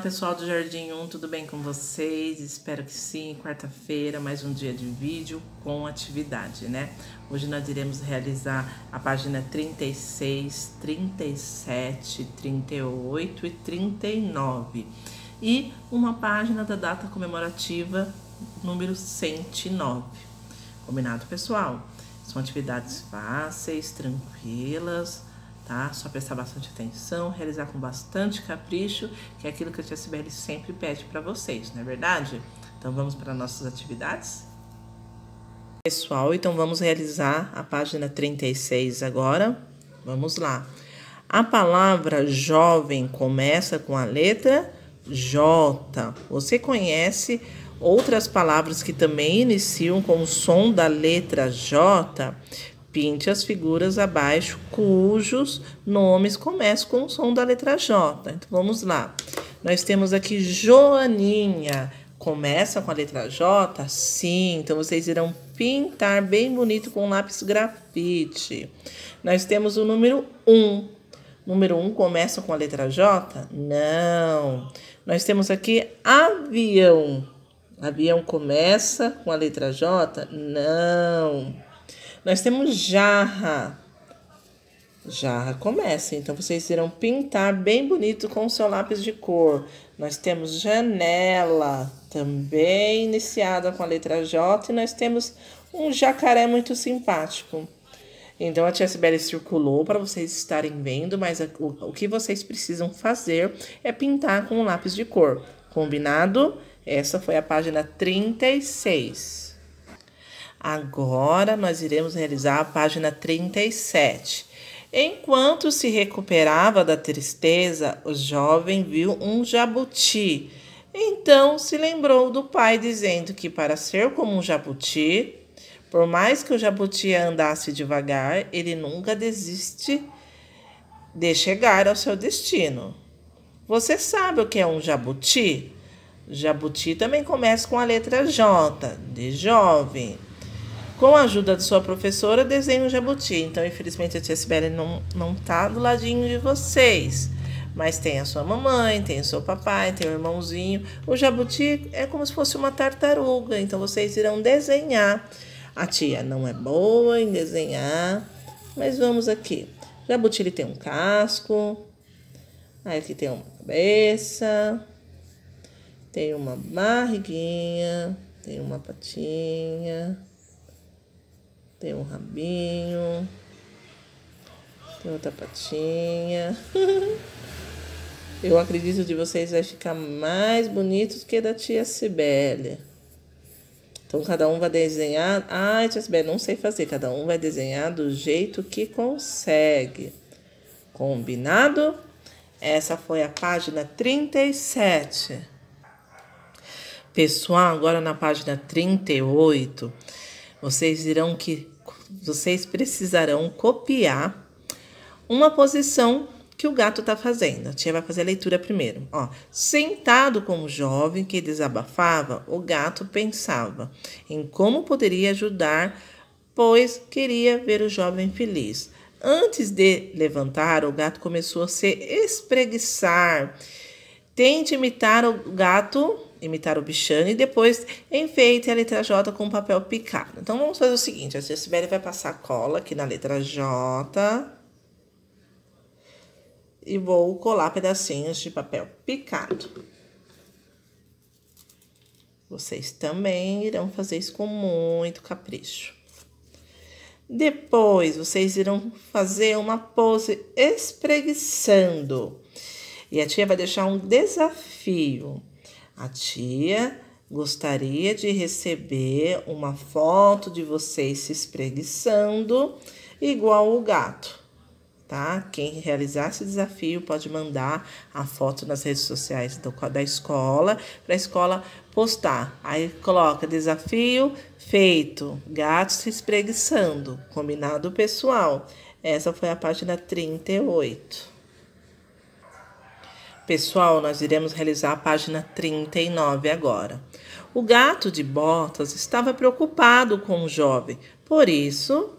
pessoal do Jardim 1, tudo bem com vocês? Espero que sim. Quarta-feira, mais um dia de vídeo com atividade, né? Hoje nós iremos realizar a página 36, 37, 38 e 39 e uma página da data comemorativa número 109. Combinado, pessoal? São atividades fáceis, tranquilas tá? Só prestar bastante atenção, realizar com bastante capricho, que é aquilo que a Tia Sibeli sempre pede para vocês, não é verdade? Então vamos para nossas atividades? Pessoal, então vamos realizar a página 36 agora. Vamos lá. A palavra jovem começa com a letra J. Você conhece outras palavras que também iniciam com o som da letra J? Pinte as figuras abaixo cujos nomes começam com o som da letra J. Então vamos lá. Nós temos aqui Joaninha. Começa com a letra J? Sim. Então vocês irão pintar bem bonito com lápis grafite. Nós temos o número 1. Número 1 começa com a letra J? Não. Nós temos aqui avião. Avião começa com a letra J? Não. Nós temos jarra. Jarra começa, então vocês irão pintar bem bonito com o seu lápis de cor. Nós temos janela, também iniciada com a letra J, e nós temos um jacaré muito simpático. Então a tia Sibeli circulou para vocês estarem vendo, mas o, o que vocês precisam fazer é pintar com um lápis de cor. Combinado? Essa foi a página 36. Agora nós iremos realizar a página 37. Enquanto se recuperava da tristeza, o jovem viu um jabuti. Então se lembrou do pai, dizendo que para ser como um jabuti, por mais que o jabuti andasse devagar, ele nunca desiste de chegar ao seu destino. Você sabe o que é um jabuti? Jabuti também começa com a letra J, de jovem. Com a ajuda de sua professora, desenhe um jabuti. Então, infelizmente, a tia Sibeli não, não tá do ladinho de vocês. Mas tem a sua mamãe, tem o seu papai, tem o irmãozinho. O jabuti é como se fosse uma tartaruga. Então, vocês irão desenhar. A tia não é boa em desenhar. Mas vamos aqui. O jabuti ele tem um casco. Aí ah, aqui tem uma cabeça. Tem uma barriguinha. Tem uma patinha. Tem um rabinho. Tem outra patinha. Eu acredito de vocês vai ficar mais bonito que da tia Cibele. Então, cada um vai desenhar. Ai, tia Cibele, não sei fazer. Cada um vai desenhar do jeito que consegue. Combinado? Essa foi a página 37. Pessoal, agora na página 38, vocês irão que vocês precisarão copiar uma posição que o gato está fazendo. A tia vai fazer a leitura primeiro. Ó, sentado como jovem que desabafava, o gato pensava em como poderia ajudar, pois queria ver o jovem feliz. Antes de levantar, o gato começou a se espreguiçar. Tente imitar o gato imitar o Bichane e depois enfeite a letra J com papel picado. Então, vamos fazer o seguinte, a Sibeli vai passar cola aqui na letra J e vou colar pedacinhos de papel picado. Vocês também irão fazer isso com muito capricho. Depois, vocês irão fazer uma pose espreguiçando. E a tia vai deixar um desafio a tia gostaria de receber uma foto de vocês se espreguiçando, igual o gato. Tá? Quem realizar esse desafio pode mandar a foto nas redes sociais do, da escola para a escola postar. Aí coloca desafio feito, gato se espreguiçando, combinado pessoal. Essa foi a página 38. Pessoal, nós iremos realizar a página 39 agora. O gato de botas estava preocupado com o jovem, por isso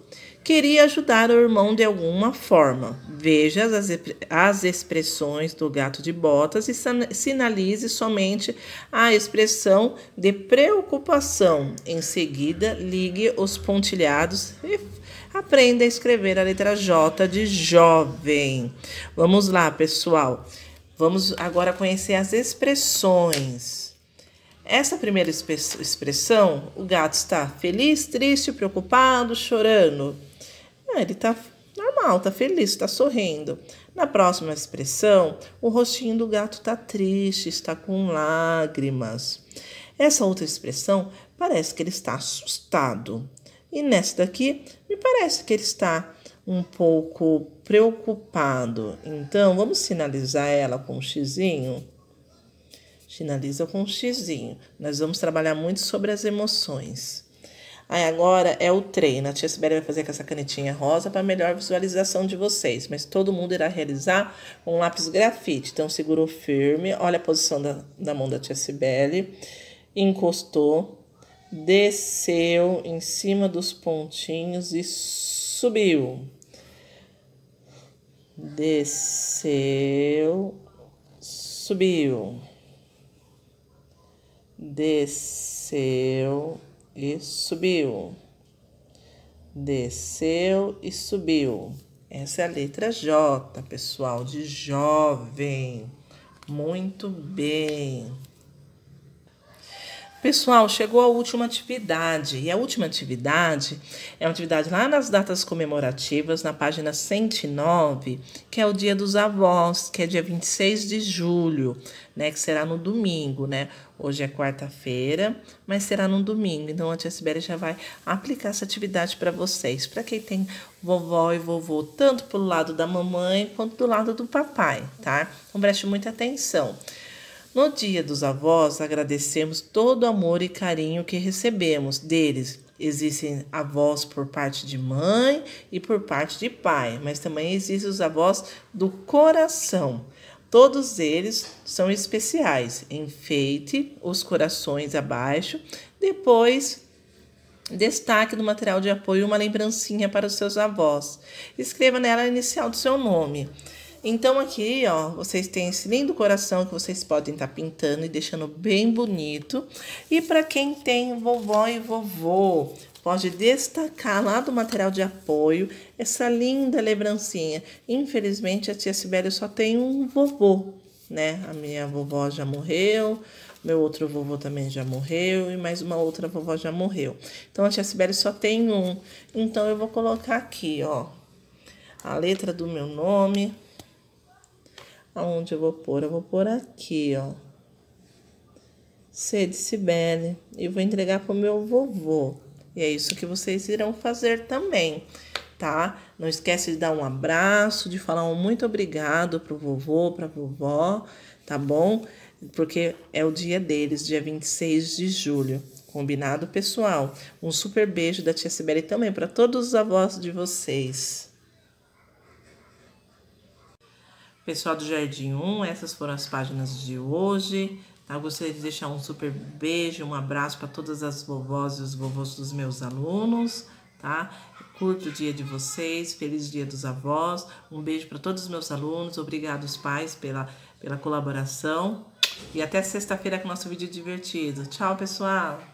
queria ajudar o irmão de alguma forma. Veja as, as expressões do gato de botas e sinalize somente a expressão de preocupação. Em seguida, ligue os pontilhados e aprenda a escrever a letra J de jovem. Vamos lá, pessoal. Vamos agora conhecer as expressões. Essa primeira expressão, o gato está feliz, triste, preocupado, chorando. ele está normal, está feliz, está sorrindo. Na próxima expressão, o rostinho do gato está triste, está com lágrimas. Essa outra expressão parece que ele está assustado. E nessa daqui, me parece que ele está um pouco preocupado. Então, vamos sinalizar ela com um xizinho? Sinaliza com um xizinho. Nós vamos trabalhar muito sobre as emoções. Aí agora é o treino. A tia Sibeli vai fazer com essa canetinha rosa para melhor visualização de vocês. Mas todo mundo irá realizar com um lápis grafite. Então, segurou firme. Olha a posição da, da mão da tia Sibeli. Encostou. Desceu em cima dos pontinhos e subiu desceu, subiu, desceu e subiu, desceu e subiu. Essa é a letra J, pessoal, de jovem. Muito bem. Pessoal, chegou a última atividade. E a última atividade é uma atividade lá nas datas comemorativas, na página 109, que é o Dia dos Avós, que é dia 26 de julho, né? Que será no domingo, né? Hoje é quarta-feira, mas será no domingo. Então a Tia Sibéria já vai aplicar essa atividade para vocês. Para quem tem vovó e vovô, tanto pelo lado da mamãe quanto do lado do papai, tá? Então preste muita atenção. No dia dos avós, agradecemos todo o amor e carinho que recebemos deles. Existem avós por parte de mãe e por parte de pai, mas também existem os avós do coração. Todos eles são especiais. Enfeite os corações abaixo, depois Destaque no material de apoio uma lembrancinha para os seus avós. Escreva nela a inicial do seu nome. Então aqui, ó, vocês têm esse lindo coração que vocês podem estar tá pintando e deixando bem bonito. E para quem tem vovó e vovô, pode destacar lá do material de apoio essa linda lembrancinha. Infelizmente, a tia Sibélia só tem um vovô, né? A minha vovó já morreu, meu outro vovô também já morreu e mais uma outra vovó já morreu. Então, a tia Sibélia só tem um. Então, eu vou colocar aqui, ó, a letra do meu nome Aonde eu vou pôr? Eu vou pôr aqui, ó. C de E vou entregar pro meu vovô. E é isso que vocês irão fazer também, tá? Não esquece de dar um abraço, de falar um muito obrigado pro vovô, pra vovó, tá bom? Porque é o dia deles, dia 26 de julho. Combinado, pessoal? Um super beijo da tia Sibeli também para todos os avós de vocês. Pessoal do Jardim 1, essas foram as páginas de hoje. Tá? gostaria de deixar um super beijo, um abraço para todas as vovós e os vovôs dos meus alunos. Tá? Curto o dia de vocês, feliz dia dos avós. Um beijo para todos os meus alunos. Obrigado, os pais, pela, pela colaboração. E até sexta-feira com o nosso vídeo divertido. Tchau, pessoal!